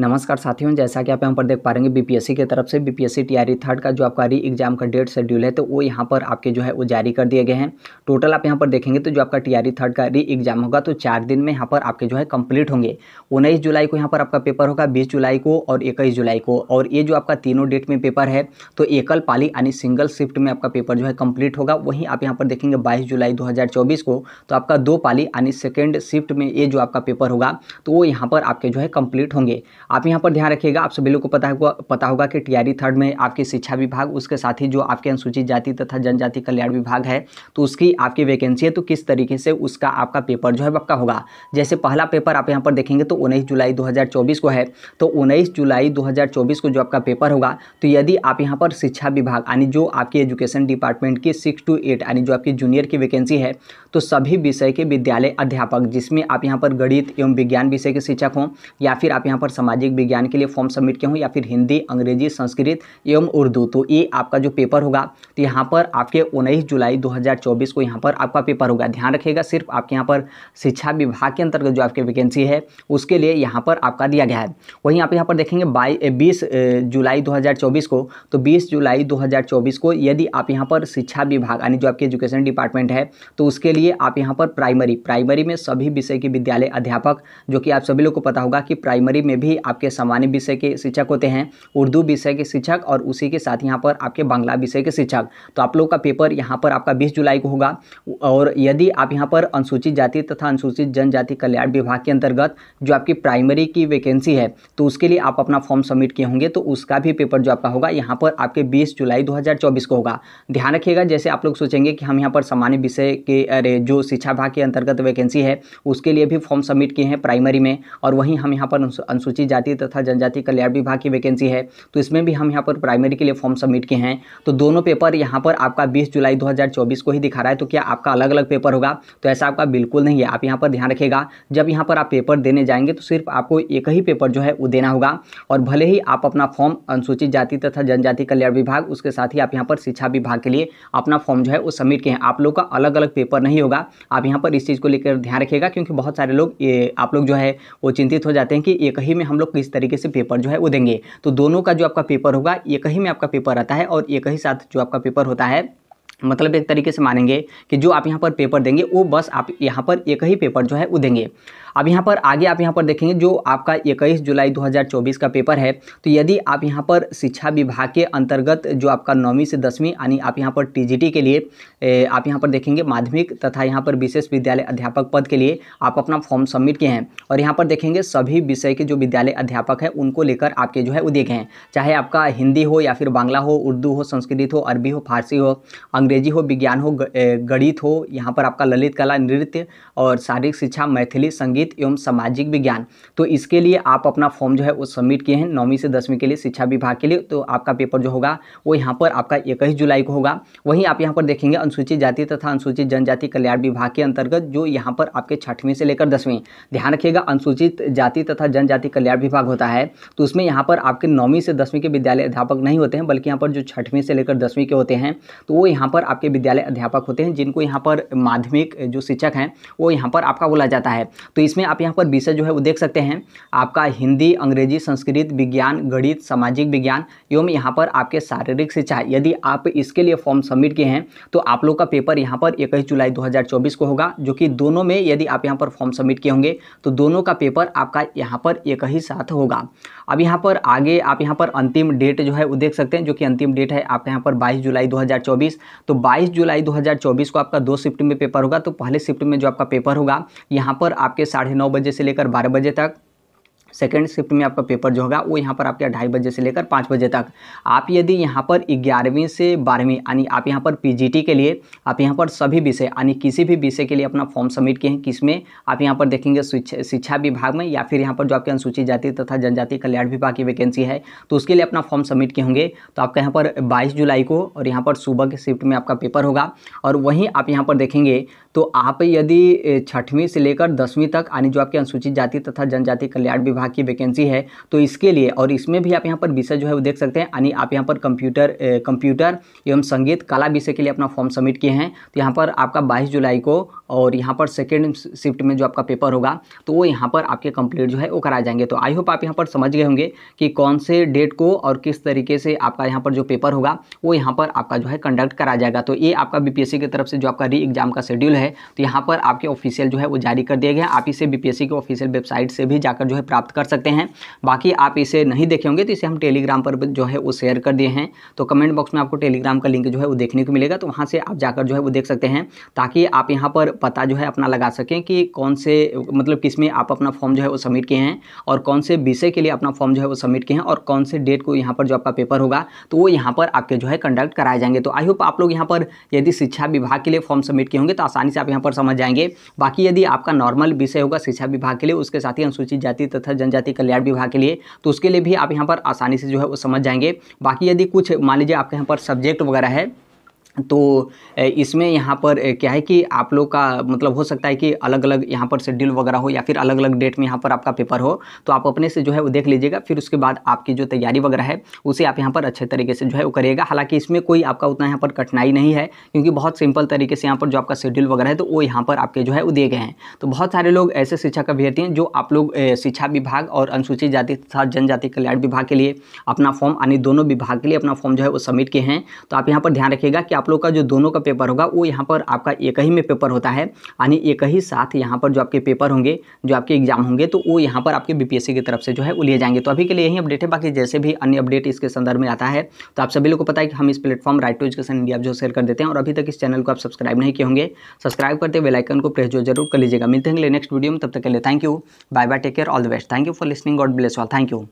नमस्कार साथियों जैसा कि आप यहाँ पर देख पा रहे हैं बीपीएससी की तरफ से बीपीएससी टीआरई थर्ड का जो आपका री एग्जाम का डेट शेड्यूल है तो वो यहाँ पर आपके जो है वो जारी कर दिए गए हैं टोटल आप यहाँ पर देखेंगे तो जो आपका टीआरई थर्ड e का री एग्जाम होगा तो चार दिन में यहाँ पर आपके जो है कंप्लीट होंगे उन्नीस जुलाई को यहाँ पर आपका पेपर होगा बीस जुलाई को और इक्कीस जुलाई को और ये जो आपका तीनों डेट में पेपर है तो एकल पाली यानी सिंगल शिफ्ट में आपका पेपर जो है कम्प्लीट होगा वहीं आप यहाँ पर देखेंगे बाईस जुलाई दो को तो आपका दो पाली यानी सेकेंड शिफ्ट में ये जो आपका पेपर होगा तो वो यहाँ पर आपके जो है कम्प्लीट होंगे आप यहाँ पर ध्यान रखिएगा आप सभी लोग को पता होगा पता होगा कि टीआरई थर्ड में आपकी शिक्षा विभाग उसके साथ ही जो आपके अनुसूचित जाति तथा जनजाति कल्याण विभाग है तो उसकी आपकी वैकेंसी है तो किस तरीके से उसका आपका पेपर जो है आपका होगा जैसे पहला पेपर आप यहाँ पर देखेंगे तो उन्नीस जुलाई दो को है तो उन्नीस जुलाई दो को जो आपका पेपर होगा तो यदि आप यहाँ पर शिक्षा विभाग यानी जो आपकी एजुकेशन डिपार्टमेंट की सिक्स टू एट यानी जो आपकी जूनियर की वैकेंसी है तो सभी विषय के विद्यालय अध्यापक जिसमें आप यहाँ पर गणित एवं विज्ञान विषय के शिक्षक हों या फिर आप यहाँ पर समाज सामाजिक विज्ञान के लिए फॉर्म सबमिट किया हूँ या फिर हिंदी अंग्रेजी संस्कृत एवं उर्दू तो ये आपका जो पेपर होगा तो यहाँ पर आपके उन्नीस जुलाई दो को यहाँ पर आपका पेपर होगा ध्यान रखिएगा सिर्फ आपके यहाँ पर शिक्षा विभाग के अंतर्गत जो आपकी वैकेंसी है उसके लिए यहाँ पर आपका दिया गया है वहीं आप यहाँ पर देखेंगे बाई बीस जुलाई दो को तो बीस जुलाई दो को यदि आप यहाँ पर शिक्षा विभाग यानी जो आपके एजुकेशन डिपार्टमेंट है तो उसके लिए आप यहाँ पर प्राइमरी प्राइमरी में सभी विषय के विद्यालय अध्यापक जो कि आप सभी लोग को पता होगा कि प्राइमरी में भी आपके सामान्य विषय के शिक्षक होते हैं उर्दू विषय के शिक्षक और उसी के साथ यहाँ पर आपके बांग्ला विषय के शिक्षक तो आप लोग का पेपर यहाँ पर आपका बीस जुलाई को होगा और यदि आप यहाँ पर अनुसूचित जाति तथा अनुसूचित जनजाति कल्याण विभाग के अंतर्गत जो आपकी प्राइमरी की वैकेंसी है तो उसके लिए आप अपना फॉर्म सबमिट किए होंगे तो उसका भी पेपर जो आपका होगा यहाँ पर आपके बीस जुलाई दो को होगा ध्यान रखिएगा जैसे आप लोग सोचेंगे कि हम यहाँ पर सामान्य विषय के अरे जो शिक्षा विभाग के अंतर्गत वैकेंसी है उसके लिए भी फॉर्म सबमिट किए हैं प्राइमरी में और वहीं हम यहाँ पर अनुसूचित जाति तथा जनजाति कल्याण विभाग की वैकेंसी है तो इसमें भी हम यहाँ पर प्राइमरी के लिए फॉर्म सबमिट किए हैं तो दोनों पेपर यहाँ पर आपका बीस जुलाई दो को ही दिखा रहा है तो क्या आपका अलग अलग पेपर होगा तो ऐसा आपका बिल्कुल नहीं है आप यहाँ पर ध्यान रखेगा जब यहाँ पर आप पेपर देने जाएंगे तो सिर्फ आपको एक ही पेपर जो है वो देना होगा और भले ही आप अपना फॉर्म अनुसूचित जाति तथा जनजाति कल्याण विभाग उसके साथ ही आप यहाँ पर शिक्षा विभाग के लिए अपना फॉर्म जो है वो सबमिट किए हैं आप लोग का अलग अलग पेपर नहीं होगा आप यहाँ पर इस चीज़ को लेकर ध्यान रखिएगा क्योंकि बहुत सारे लोग ये आप लोग जो है वो चिंतित हो जाते हैं कि एक ही में हम लोग किस तरीके से पेपर जो है वो देंगे तो दोनों का जो आपका पेपर होगा एक ही में आपका पेपर आता है और एक ही साथ जो आपका पेपर होता है मतलब एक तरीके से मानेंगे कि जो आप यहाँ पर पेपर देंगे वो बस आप यहाँ पर एक ही पेपर जो है वो देंगे अब यहाँ पर आगे आप यहाँ पर देखेंगे जो आपका इक्कीस जुलाई 2024 का पेपर है तो यदि आप यहाँ पर शिक्षा विभाग के अंतर्गत जो आपका नौवीं से दसवीं यानी आप यहाँ पर टी के लिए आप यहाँ पर देखेंगे माध्यमिक तथा यहाँ पर विशेष विद्यालय अध्यापक पद के लिए आप अपना फॉर्म सबमिट किए हैं और यहाँ पर देखेंगे सभी विषय के जो विद्यालय अध्यापक हैं उनको लेकर आपके जो है वो देखे हैं चाहे आपका हिंदी हो या फिर बांग्ला हो उर्दू हो संस्कृत हो अरबी हो फारसी हो अंग्रेजी हो विज्ञान हो गणित हो यहाँ पर आपका ललित कला नृत्य और शारीरिक शिक्षा मैथिली संगीत संगीत एवं सामाजिक विज्ञान तो इसके लिए आप अपना फॉर्म जो है वो सबमिट किए हैं नौवीं से दसवीं के लिए शिक्षा विभाग के लिए तो आपका पेपर जो होगा वो यहाँ पर आपका इक्कीस जुलाई को होगा वहीं आप यहाँ पर देखेंगे अनुसूचित जाति तथा अनुसूचित जनजाति कल्याण विभाग के अंतर्गत जो यहाँ पर आपके छठवीं से लेकर दसवीं ध्यान रखिएगा अनुसूचित जाति तथा जनजाति कल्याण विभाग होता है तो उसमें यहाँ पर आपके नौवीं से दसवीं के विद्यालय अध्यापक नहीं होते हैं बल्कि यहाँ पर जो छठवीं से लेकर दसवीं के होते हैं तो वो यहाँ पर आपके विद्यालय अध्यापक होते हैं जिनको यहाँ पर माध्यमिक जो शिक्षक हैं वो यहाँ पर आपका बोला जाता है तो इसमें आप यहाँ पर विषय e जो है वो देख सकते हैं आपका हिंदी अंग्रेजी संस्कृत विज्ञान गणित सामाजिक विज्ञान एवं यहाँ पर आपके शारीरिक शिक्षा यदि आप इसके लिए फॉर्म सबमिट किए हैं तो आप लोग का पेपर यहाँ पर इक्कीस जुलाई 2024 को होगा जो कि दोनों में यदि आप यहाँ पर फॉर्म सबमिट किए होंगे तो दोनों का पेपर आपका यहाँ पर एक ही साथ होगा अब यहाँ पर आगे आप यहाँ पर अंतिम डेट जो है वो देख सकते हैं जो कि अंतिम डेट है आपका यहाँ पर 22 जुलाई 2024 तो 22 जुलाई 2024 को आपका दो शिफ्ट में पेपर होगा तो पहले शिफ्ट में जो आपका पेपर होगा यहाँ पर आपके साढ़े नौ बजे से लेकर बारह बजे तक सेकेंड शिफ्ट में आपका पेपर जो होगा वो यहाँ पर आपके ढाई बजे से लेकर पाँच बजे तक आप यदि यहाँ पर ग्यारहवीं से बारहवीं यानी आप यहाँ पर पीजीटी के लिए आप यहाँ पर सभी विषय यानी किसी भी विषय के लिए अपना फॉर्म सबमिट किए हैं किसमें आप यहाँ पर देखेंगे शिक्षा विभाग में या फिर यहाँ पर जो आपके अनुसूचित जाति तथा जनजाति कल्याण विभाग की वैकेंसी है तो उसके लिए अपना फॉर्म सबमिट किए होंगे तो आपका यहाँ पर बाईस जुलाई को और यहाँ पर सुबह के शिफ्ट में आपका पेपर होगा और वहीं आप यहाँ पर देखेंगे तो आप यदि छठवीं से लेकर दसवीं तक यानी जो आपके अनुसूचित जाति तथा जनजाति कल्याण विभाग विभाग की वैकेंसी है तो इसके लिए और इसमें भी आप यहाँ पर विषय e जो है वो देख सकते हैं यानी आप यहाँ पर कंप्यूटर कंप्यूटर एवं संगीत कला विषय e के लिए अपना फॉर्म सबमिट किए हैं तो यहाँ पर आपका बाईस जुलाई को और यहाँ पर सेकेंड शिफ्ट में जो आपका पेपर होगा तो वो यहाँ पर आपके कंप्लीट जो है वो कराए जाएंगे तो आई होप आप यहाँ पर समझ गए होंगे कि कौन से डेट को और किस तरीके से आपका यहाँ पर जो पेपर होगा वो यहाँ पर आपका जो है कंडक्ट करा जाएगा तो ये आपका बीपीएससी की तरफ से जो आपका री एग्जाम का शेड्यूल है तो यहाँ पर आपके ऑफिशियल जो है वो जारी कर दिया गया आप इसे बीपीएससी के ऑफिशियल वेबसाइट से भी जाकर जो है प्राप्त प्राप्त कर सकते हैं बाकी आप इसे नहीं देखे होंगे तो इसे हम टेलीग्राम पर जो है वो शेयर कर दिए हैं तो कमेंट बॉक्स में आपको टेलीग्राम का लिंक जो है वो देखने को मिलेगा तो वहाँ से आप जाकर जो है वो देख सकते हैं ताकि आप यहाँ पर पता जो है अपना लगा सकें कि कौन से मतलब किस में आप अपना फॉर्म जो है वो सबमिट किए हैं और कौन से विषय के लिए अपना फॉर्म जो है वो सबमिट किए हैं और कौन से डेट को यहाँ पर जो आपका पेपर होगा तो वो यहाँ पर आपके जो है कंडक्ट कराए जाएंगे तो आई होप आप लोग यहाँ पर यदि शिक्षा विभाग के लिए फॉर्म सबमिट किए होंगे तो आसानी से आप यहाँ पर समझ जाएंगे बाकी यदि आपका नॉर्मल विषय होगा शिक्षा विभाग के लिए उसके साथ ही अनुसूचित जाति तथा जनजाति कल्याण विभाग के लिए तो उसके लिए भी आप यहाँ पर आसानी से जो है वो समझ जाएंगे बाकी यदि कुछ मान लीजिए आपके यहाँ पर सब्जेक्ट वगैरह है तो इसमें यहाँ पर क्या है कि आप लोग का मतलब हो सकता है कि अलग अलग यहाँ पर शेड्यूल वगैरह हो या फिर अलग अलग डेट में यहाँ पर आपका पेपर हो तो आप अपने से जो है वो देख लीजिएगा फिर उसके बाद आपकी जो तैयारी वगैरह है उसे आप यहाँ पर अच्छे तरीके से जो है वो करिएगा हालांकि इसमें कोई आपका उतना यहाँ पर कठिनाई नहीं है क्योंकि बहुत सिंपल तरीके से यहाँ पर जो आपका शेड्यूल वगैरह है तो वो यहाँ पर आपके जो है वो दिए गए हैं तो बहुत सारे लोग ऐसे शिक्षा अभ्यर्थी हैं जो आप लोग शिक्षा विभाग और अनुसूचित जाति तथा जनजाति कल्याण विभाग के लिए अपना फॉर्म यानी दोनों विभाग के लिए अपना फॉर्म जो है वो सबमिट किए हैं तो आप यहाँ पर ध्यान रखिएगा कि आप लोग का जो दोनों का पेपर होगा वो यहाँ पर आपका एक ही में पेपर होता है यानी एक ही साथ यहाँ पर जो आपके पेपर होंगे जो आपके एग्जाम होंगे तो वो यहाँ पर आपके बीपीएससी की तरफ से जो है वो लिए जाएंगे तो अभी के लिए यही अपडेट है बाकी जैसे भी अन्य अपडेट इसके संदर्भ में आता है तो आप सभी लोग को पता है कि हम इस platform right to education India जो शेयर कर देते हैं और अभी तक इस चैनल को आप सब्सक्राइब नहीं किए होंगे सब्सक्राइब करते हुए लाइकन को प्रेस जो जरूर कर लीजिएगा मिलते हैं नेक्स्ट वीडियो में तब तक के लिए thank you bye bye take care all the best thank you for listening God bless all thank you